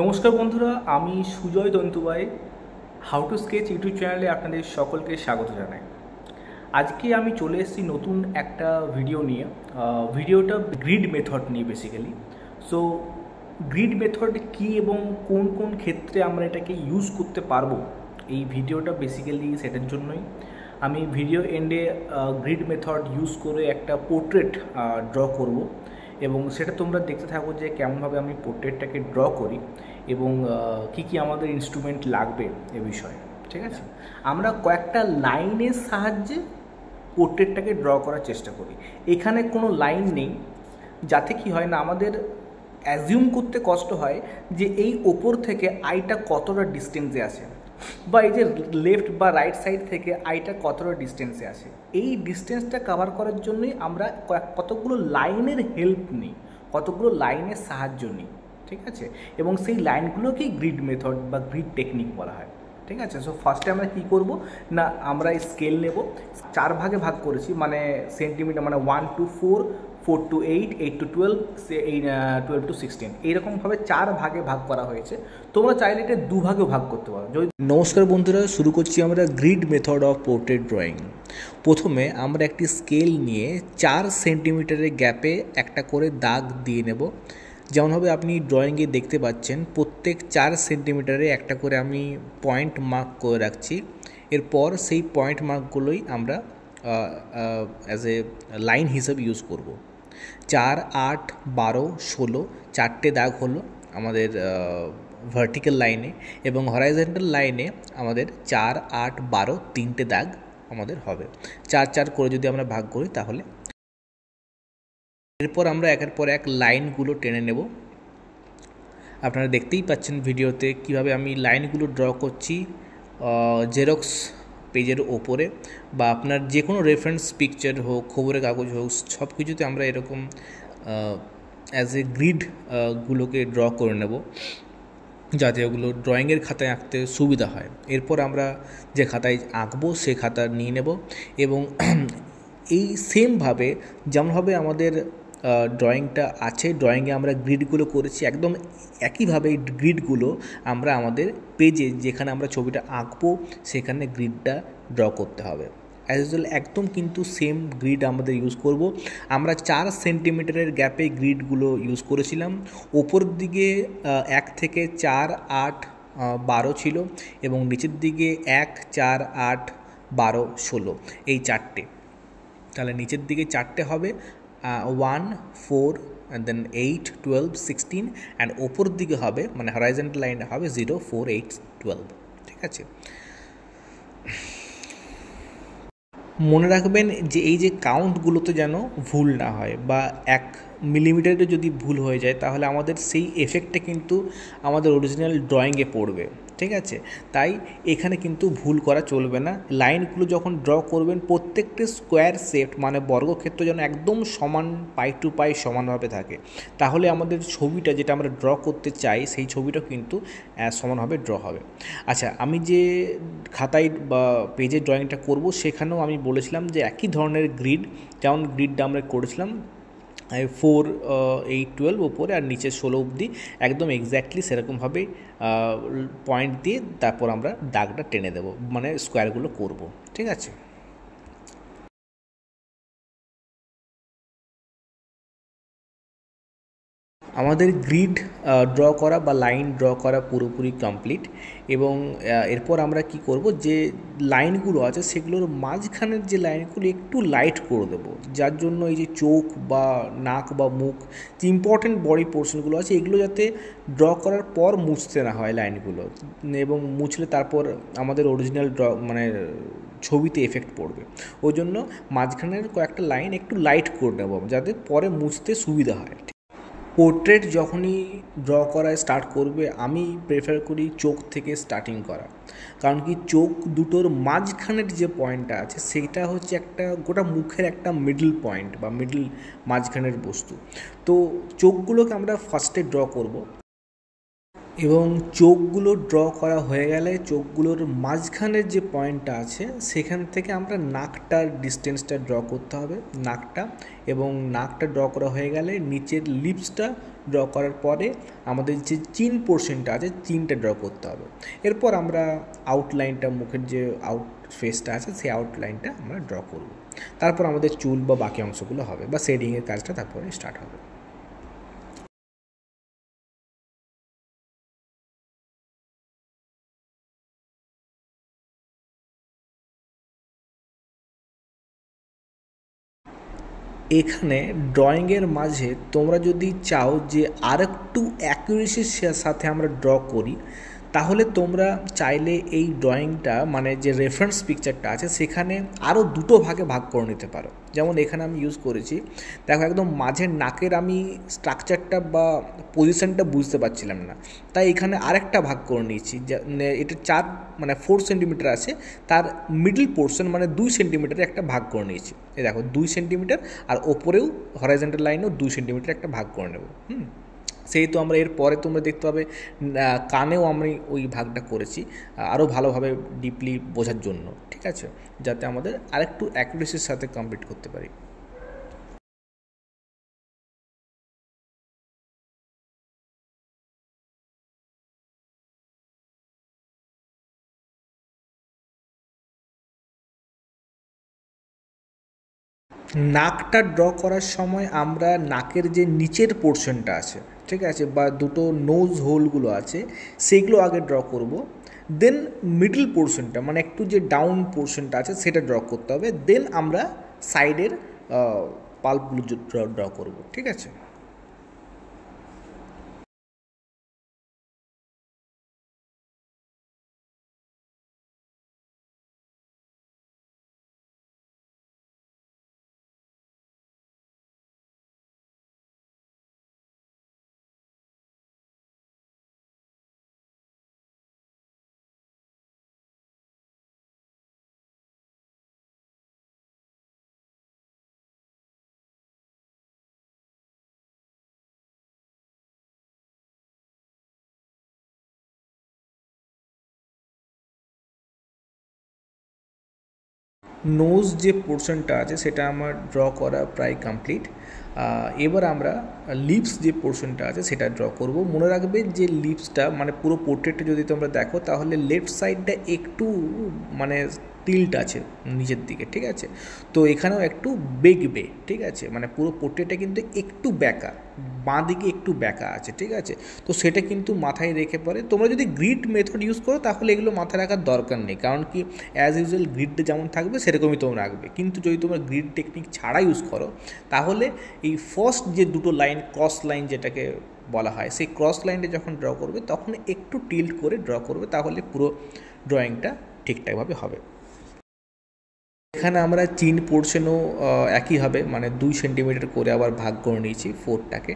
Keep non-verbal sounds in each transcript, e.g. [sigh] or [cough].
নমস্কার বন্ধুরা আমি সুজয় দন্তুবাই হাউ টু স্কেচ ইউটিউব চ্যানেলে আপনাদের সকলকে স্বাগত জানাই আজকে আমি চলে এসেছি নতুন একটা ভিডিও নিয়ে ভিডিওটা গ্রিড মেথড নিয়ে বেসিক্যালি সো গ্রিড মেথড কি এবং কোন কোন ক্ষেত্রে আমরা এটাকে ইউজ করতে পারবো এই ভিডিওটা বেসিক্যালি সেটার জন্যই আমি ভিডিও এন্ডে গ্রিড মেথড ইউজ করে একটা পোর্ট্রেট ড্র করব এবং সেটা তোমরা দেখতে থাকো যে কেমনভাবে আমি পোর্ট্রেটটাকে ড্র করি এবং কি কি আমাদের ইনস্ট্রুমেন্ট লাগবে এ বিষয়ে ঠিক আছে আমরা কয়েকটা লাইনের সাহায্যে পোর্ট্রেটটাকে ড্র করার চেষ্টা করি এখানে কোনো লাইন নেই যাতে কি হয় না আমাদের অ্যাজিউম করতে কষ্ট হয় যে এই ওপর থেকে আইটা কতটা ডিস্টেন্সে আছে বা এই যে লেফট বা রাইট সাইড থেকে আইটা কতটা ডিস্টেন্সে আছে এই ডিস্টেন্সটা কভার করার জন্যই আমরা কতগুলো লাইনের হেল্প নিই কতগুলো লাইনের সাহায্য নিই ঠিক আছে এবং সেই লাইনগুলোকেই গ্রিড মেথড বা গ্রিড টেকনিক বলা হয় ঠিক আছে সো ফার্স্টে আমরা কি করব না আমরা স্কেল নেব চার ভাগে ভাগ করেছি মানে সেন্টিমিটার মানে one to four four to eight eight to twelve এই টুয়েলভ টু সিক্সটিন এইরকমভাবে চার ভাগে ভাগ করা হয়েছে তোমরা চাইলে এটা দুভাগেও ভাগ করতে পারো যদি নমস্কার বন্ধুরা শুরু করছি আমরা grid method of portrait drawing প্রথমে আমরা একটি স্কেল নিয়ে চার সেন্টিমিটারের গ্যাপে একটা করে দাগ দিয়ে নেব যেমনভাবে আপনি ড্রয়িংয়ে দেখতে পাচ্ছেন প্রত্যেক চার সেন্টিমিটারে একটা করে আমি পয়েন্ট মার্ক করে রাখছি এরপর সেই পয়েন্ট মার্কগুলোই আমরা অ্যাজ এ লাইন হিসেবে ইউজ করব। চার আট বারো ষোলো চারটে দাগ হলো আমাদের ভার্টিক্যাল লাইনে এবং হরাইজেন্টাল লাইনে আমাদের চার আট বারো তিনটে দাগ আমাদের হবে চার চার করে যদি আমরা ভাগ করি তাহলে এরপর আমরা একের পর এক লাইনগুলো টেনে নেব আপনারা দেখতেই পাচ্ছেন ভিডিওতে কিভাবে আমি লাইনগুলো ড্র করছি জেরক্স পেজের ওপরে বা আপনার যে কোনো রেফারেন্স পিকচার হোক খবরের কাগজ হোক সব কিছুতে আমরা এরকম অ্যাজ এ গ্রিডগুলোকে ড্র করে নেব যাতে ওগুলো ড্রয়িংয়ের খাতায় আঁকতে সুবিধা হয় এরপর আমরা যে খাতায় আঁকবো সে খাতা নিয়ে নেব এবং [clears throat] এই সেমভাবে যেমনভাবে আমাদের ড্রয়িংটা আছে ড্রয়িংয়ে আমরা গ্রিডগুলো করেছি একদম একইভাবে এই গ্রিডগুলো আমরা আমাদের পেজে যেখানে আমরা ছবিটা আঁকবো সেখানে গ্রিডটা ড্র করতে হবে অ্যাজ ইউজুয়াল একদম কিন্তু সেম গ্রিড আমাদের ইউজ করব আমরা চার সেন্টিমিটারের গ্যাপে গ্রিডগুলো ইউজ করেছিলাম ওপরের দিকে এক থেকে চার আট বারো ছিল এবং নিচের দিকে এক চার আট বারো ষোলো এই চারটে তাহলে নিচের দিকে চারটে হবে one four then eight twelve sixteen and ওপর দিকে হবে মানে হরাইজেন্ট লাইন হবে জিরো ফোর এইট টুয়েলভ ঠিক আছে মনে রাখবেন যে এই যে কাউন্টগুলোতে যেন ভুল না হয় বা এক মিলিমিটারে যদি ভুল হয়ে যায় তাহলে আমাদের সেই এফেক্টটা কিন্তু আমাদের অরিজিনাল ড্রয়িংয়ে পড়বে ঠিক আছে তাই এখানে কিন্তু ভুল করা চলবে না লাইনগুলো যখন ড্র করবেন প্রত্যেকটি স্কোয়ার সেট মানে বর্গক্ষেত্র যেন একদম সমান পাই টু পাই সমানভাবে থাকে তাহলে আমাদের ছবিটা যেটা আমরা ড্র করতে চাই সেই ছবিটা কিন্তু সমানভাবে ড্র হবে আচ্ছা আমি যে খাতায় বা পেজের ড্রয়িংটা করব সেখানেও আমি বলেছিলাম যে একই ধরনের গ্রিড যেমন গ্রিডটা আমরা করেছিলাম ফোর এইট টুয়েলভ ওপরে আর নিচে ষোলো অবধি একদম এক্স্যাক্টলি সেরকমভাবে পয়েন্ট দিয়ে তারপর আমরা দাগটা টেনে দেবো মানে স্কোয়ারগুলো করব ঠিক আছে আমাদের গ্রিড ড্র করা বা লাইন ড্র করা পুরোপুরি কমপ্লিট এবং এরপর আমরা কি করব যে লাইনগুলো আছে সেগুলোর মাঝখানের যে লাইনগুলো একটু লাইট করে দেবো যার জন্য এই যে চোখ বা নাক বা মুখ যে ইম্পর্ট্যান্ট বডি পোর্শনগুলো আছে এগুলো যাতে ড্র করার পর মুছতে না হয় লাইনগুলো এবং মুছলে তারপর আমাদের অরিজিনাল ড্র মানে ছবিতে এফেক্ট পড়বে ওই জন্য মাঝখানের কয়েকটা লাইন একটু লাইট করে নেব যাতে পরে মুছতে সুবিধা হয় পোর্ট্রেট যখনই ড্র করায় স্টার্ট করবে আমি প্রেফার করি চোখ থেকে স্টার্টিং করা কারণ কি চোখ দুটোর মাঝখানের যে পয়েন্টটা আছে সেটা হচ্ছে একটা গোটা মুখের একটা মিডল পয়েন্ট বা মিডল মাঝখানের বস্তু তো চোখগুলোকে আমরা ফার্স্টে ড্র করব এবং চোখগুলো ড্র করা হয়ে গেলে চোখগুলোর মাঝখানের যে পয়েন্টটা আছে সেখান থেকে আমরা নাকটার ডিস্টেন্সটা ড্র করতে হবে নাকটা এবং নাকটা ড্র করা হয়ে গেলে নিচের লিপসটা ড্র করার পরে আমাদের যে চিন পোর্শনটা আছে চিনটা ড্র করতে হবে এরপর আমরা আউটলাইনটা মুখের যে আউট ফেসটা আছে সেই আউটলাইনটা আমরা ড্র করব তারপর আমাদের চুল বা বাকি অংশগুলো হবে বা শেডিংয়ের কাজটা তারপরে স্টার্ট হবে এখানে ড্রয়িংয়ের মাঝে তোমরা যদি চাও যে আরেকটু অ্যাকুরেসির সাথে আমরা ড্র করি তাহলে তোমরা চাইলে এই ড্রয়িংটা মানে যে রেফারেন্স পিকচারটা আছে সেখানে আরও দুটো ভাগে ভাগ করে নিতে পারো যেমন এখানে আমি ইউজ করেছি দেখো একদম মাঝের নাকের আমি স্ট্রাকচারটা বা পজিশনটা বুঝতে পারছিলাম না তাই এখানে আরেকটা ভাগ করে নিয়েছি মানে এটা চার মানে ফোর সেন্টিমিটার আছে তার মিডল পোর্শন মানে দুই সেন্টিমিটারে একটা ভাগ করে নিয়েছি এই দেখো দুই সেন্টিমিটার আর ওপরেও হরাইজেন্টাল লাইনেও দুই সেন্টিমিটার একটা ভাগ করে নেবো হুম সেহেতু আমরা এর পরে তোমরা দেখতে পাবে কানেও আমি ওই ভাগটা করেছি আরও ভালোভাবে ডিপলি বোঝার জন্য ঠিক আছে যাতে আমাদের আরেকটু অ্যাকুরেসির সাথে কমপ্লিট করতে পারি নাকটা ড্র করার সময় আমরা নাকের যে নিচের পোর্শনটা আছে ঠিক আছে বা দুটো নোজ হোলগুলো আছে সেইগুলো আগে ড্র করব দেন মিডল পোর্শনটা মানে একটু যে ডাউন পোর্শনটা আছে সেটা ড্র করতে হবে দেন আমরা সাইডের পাল্পগুলো ড্র ড্র করবো ঠিক আছে নোজ যে পোর্শনটা আছে সেটা আমার ড্র করা প্রায় কমপ্লিট এবার আমরা লিপস যে পোর্শনটা আছে সেটা ড্র করব মনে রাখবে যে লিপসটা মানে পুরো পোর্ট্রেটটা যদি তোমরা দেখো তাহলে লেফট সাইডটা একটু মানে টিল্ট আছে নিজের দিকে ঠিক আছে তো এখানেও একটু বেগবে ঠিক আছে মানে পুরো পোর্ট্রেটটা কিন্তু একটু ব্যাকা বাঁ দিকে একটু ব্যাকা আছে ঠিক আছে তো সেটা কিন্তু মাথায় রেখে পরে তোমরা যদি গ্রিড মেথড ইউজ করো তাহলে এগুলো মাথায় রাখার দরকার নেই কারণ কি অ্যাজ ইউজুয়াল গ্রিডটা যেমন থাকবে সেরকমই তোমরা রাখবে কিন্তু যদি তোমরা গ্রিড টেকনিক ছাড়া ইউজ করো তাহলে এই ফার্স্ট যে দুটো লাইন ক্রস লাইন যেটাকে বলা হয় সেই ক্রস লাইনটা যখন ড্র করবে তখন একটু টিল্ট করে ড্র করবে তাহলে পুরো ড্রয়িংটা ঠিকঠাকভাবে হবে এখানে আমরা চিন পোর্শনও একইভাবে মানে দুই সেন্টিমিটার করে আবার ভাগ করে নিয়েছি ফোরটাকে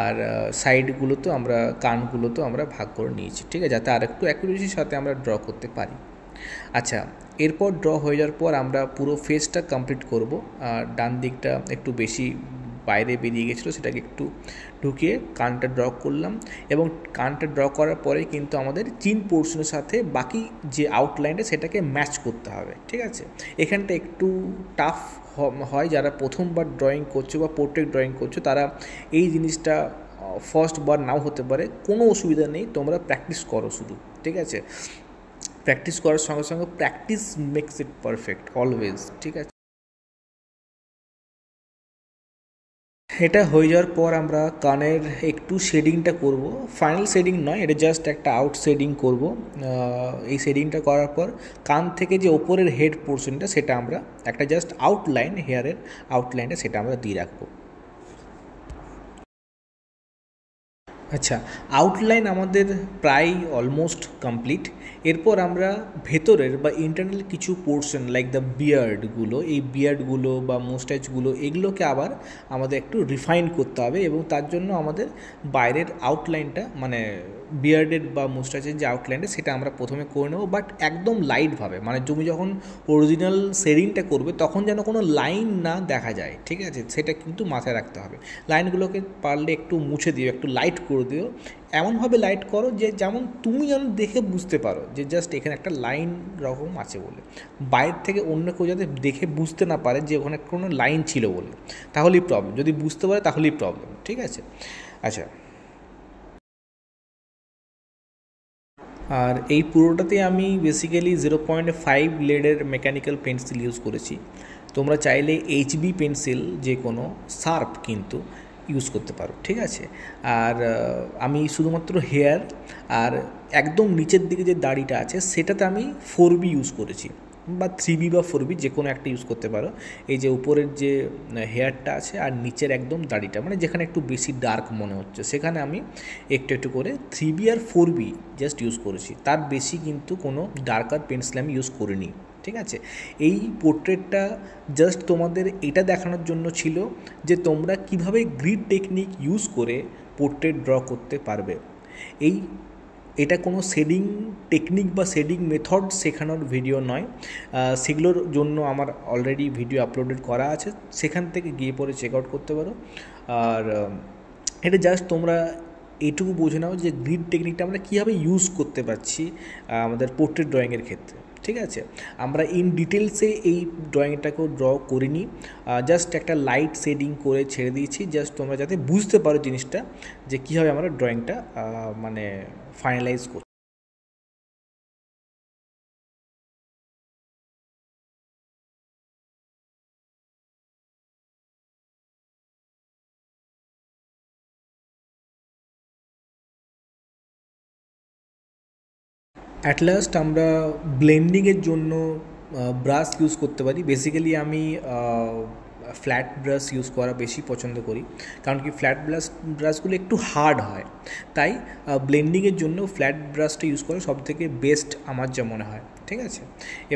আর সাইডগুলোতে আমরা কানগুলোতে আমরা ভাগ করে নিয়েছি ঠিক আছে যাতে আর একটু অ্যাকুরেসির সাথে আমরা ড্র করতে পারি আচ্ছা এরপর ড্র হয়ে যাওয়ার পর আমরা পুরো ফেসটা কমপ্লিট করব আর ডান দিকটা একটু বেশি বাইরে বেরিয়ে গেছিলো সেটাকে একটু ঢুকিয়ে কানটা ড্র করলাম এবং কানটা ড্র করার পরে কিন্তু আমাদের চিন পোর্শনের সাথে বাকি যে আউটলাইনটা সেটাকে ম্যাচ করতে হবে ঠিক আছে এখানটা একটু টাফ হয় যারা প্রথমবার ড্রয়িং করছো বা পোর্ট্রেট ড্রয়িং করছো তারা এই জিনিসটা ফার্স্ট বার নাও হতে পারে কোনো অসুবিধা নেই তোমরা প্র্যাকটিস করো শুধু ঠিক আছে প্র্যাকটিস করার সঙ্গে সঙ্গে practice makes it perfect always ঠিক আছে এটা হয়ে যাওয়ার পর আমরা কানের একটু শেডিংটা করব ফাইনাল শেডিং নয় এটা জাস্ট একটা আউট শেডিং করব এই শেডিংটা করার পর কান থেকে যে ওপরের হেড পোর্শনটা সেটা আমরা একটা জাস্ট আউটলাইন হেয়ারের আউটলাইনটা সেটা আমরা দিয়ে রাখবো আচ্ছা আউটলাইন আমাদের প্রায় অলমোস্ট কমপ্লিট এরপর আমরা ভেতরের বা ইন্টারনাল কিছু পোর্শন লাইক দ্য বিয়ার্ডগুলো এই বিয়ার্ডগুলো বা মোস্টাইজগুলো এগুলোকে আবার আমাদের একটু রিফাইন করতে হবে এবং তার জন্য আমাদের বাইরের আউটলাইনটা মানে বিয়ার্ডেড বা মুস্টাচের যে আউটলাইনটা সেটা আমরা প্রথমে করে নেবো বাট একদম লাইটভাবে মানে তুমি যখন অরিজিনাল শেডিংটা করবে তখন যেন কোনো লাইন না দেখা যায় ঠিক আছে সেটা কিন্তু মাথায় রাখতে হবে লাইনগুলোকে পারলে একটু মুছে দিও একটু লাইট করে দিও এমনভাবে লাইট করো যে যেমন তুমি যেন দেখে বুঝতে পারো যে জাস্ট এখানে একটা লাইন রকম আছে বলে বাইরের থেকে অন্য কেউ যাতে দেখে বুঝতে না পারে যে ওখানে কোনো লাইন ছিল বলে তাহলেই প্রবলেম যদি বুঝতে পারে তাহলেই প্রবলেম ঠিক আছে আচ্ছা আর এই পুরোটাতে আমি বেসিক্যালি জিরো পয়েন্ট ফাইভ লেডের মেকানিক্যাল পেন্সিল ইউজ করেছি তোমরা চাইলে এইচবি পেন্সিল যে কোনো শার্প কিন্তু ইউজ করতে পারো ঠিক আছে আর আমি শুধুমাত্র হেয়ার আর একদম নিচের দিকে যে দাড়িটা আছে সেটাতে আমি ফোর বি ইউজ করেছি বা থ্রি বি বা ফোর বি যে কোনো একটা ইউজ করতে পারো এই যে উপরের যে হেয়ারটা আছে আর নিচের একদম দাড়িটা মানে যেখানে একটু বেশি ডার্ক মনে হচ্ছে সেখানে আমি একটু একটু করে থ্রি বি আর ফোর বি জাস্ট ইউজ করেছি তার বেশি কিন্তু কোনো ডার্কার পেন্সিল আমি ইউজ করিনি ঠিক আছে এই পোর্ট্রেটটা জাস্ট তোমাদের এটা দেখানোর জন্য ছিল যে তোমরা কিভাবে গ্রিড টেকনিক ইউজ করে পোর্ট্রেট ড্র করতে পারবে এই এটা কোনো শেডিং টেকনিক বা শেডিং মেথড শেখানোর ভিডিও নয় সেগুলোর জন্য আমার অলরেডি ভিডিও আপলোডেড করা আছে সেখান থেকে গিয়ে পরে চেক আউট করতে পারো আর এটা জাস্ট তোমরা এটুকু বুঝে নাও যে গ্রিড টেকনিকটা আমরা কীভাবে ইউজ করতে পারছি আমাদের পোর্ট্রেট ড্রয়িংয়ের ক্ষেত্রে ঠিক আছে আমরা ইন ডিটেলসে এই ড্রয়িংটাকেও ড্র করিনি জাস্ট একটা লাইট শেডিং করে ছেড়ে দিয়েছি জাস্ট তোমরা যাতে বুঝতে পারো জিনিসটা যে কীভাবে আমরা ড্রয়িংটা মানে finalize করতে এট লাস্ট আমরা ব্লেন্ডিং এর জন্য ব্রাস ইউজ করতে পারি বেসিক্যালি আমি ফ্ল্যাট ব্রাশ ইউজ করা বেশি পছন্দ করি কারণ কি ফ্ল্যাট ব্রাশ ব্রাশগুলো একটু হার্ড হয় তাই ব্লেন্ডিংয়ের জন্য ফ্ল্যাট ব্রাশটা ইউজ করা সবথেকে বেস্ট আমার যা মনে হয় ঠিক আছে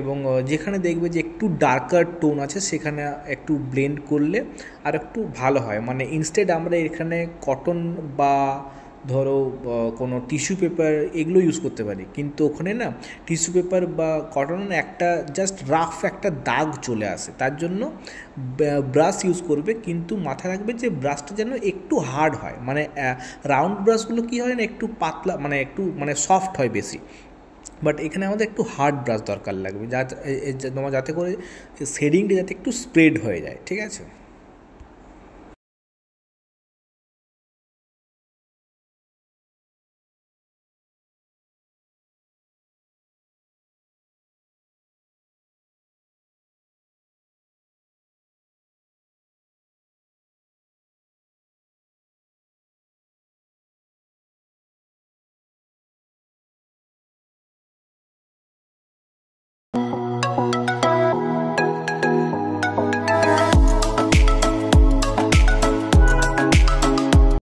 এবং যেখানে দেখবে যে একটু ডার্কার টোন আছে সেখানে একটু ব্লেন্ড করলে আর একটু ভালো হয় মানে ইনস্টেড আমরা এখানে কটন বা ধরো কোনো টিস্যু পেপার এগুলো ইউজ করতে পারি কিন্তু ওখানে না টিস্যু পেপার বা কটন একটা জাস্ট রাফ একটা দাগ চলে আসে তার জন্য ব্রাশ ইউজ করবে কিন্তু মাথায় রাখবে যে ব্রাশটা যেন একটু হার্ড হয় মানে রাউন্ড ব্রাশগুলো কী হয় না একটু পাতলা মানে একটু মানে সফট হয় বেশি বাট এখানে আমাদের একটু হার্ড ব্রাশ দরকার লাগবে যা তোমার যাতে করে শেডিংটা যাতে একটু স্প্রেড হয়ে যায় ঠিক আছে